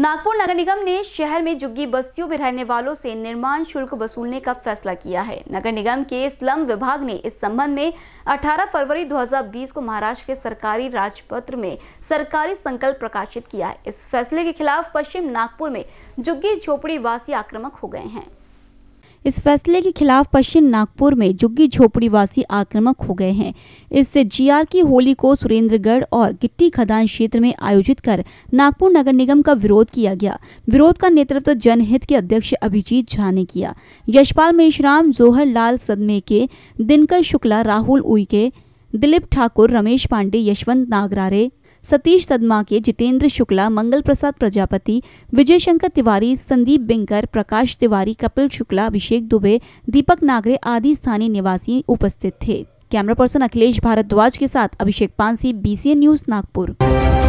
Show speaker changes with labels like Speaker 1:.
Speaker 1: नागपुर नगर निगम ने शहर में जुग्गी बस्तियों में रहने वालों से निर्माण शुल्क वसूलने का फैसला किया है नगर निगम के स्लम विभाग ने इस संबंध में 18 फरवरी 2020 को महाराष्ट्र के सरकारी राजपत्र में सरकारी संकल्प प्रकाशित किया है इस फैसले के खिलाफ पश्चिम नागपुर में जुग्गी झोपड़ी वासी आक्रमक हो गए हैं इस फैसले के खिलाफ पश्चिम नागपुर में जुग्गी झोपड़ी वासी आक्रमक हो गए हैं इससे जीआर की होली को सुरेंद्रगढ़ और गिट्टी खदान क्षेत्र में आयोजित कर नागपुर नगर निगम का विरोध किया गया विरोध का नेतृत्व जनहित के अध्यक्ष अभिजीत झा ने किया यशपाल मेशराम जोहर लाल सदमे के दिनकर शुक्ला राहुल उइके दिलीप ठाकुर रमेश पांडे यशवंत नागरारे सतीश तदमाके जितेंद्र शुक्ला मंगल प्रसाद प्रजापति विजय शंकर तिवारी संदीप बिंकर प्रकाश तिवारी कपिल शुक्ला अभिषेक दुबे दीपक नागरे आदि स्थानीय निवासी उपस्थित थे कैमरा पर्सन अखिलेश भारद्वाज के साथ अभिषेक पांसी बीसीएन न्यूज नागपुर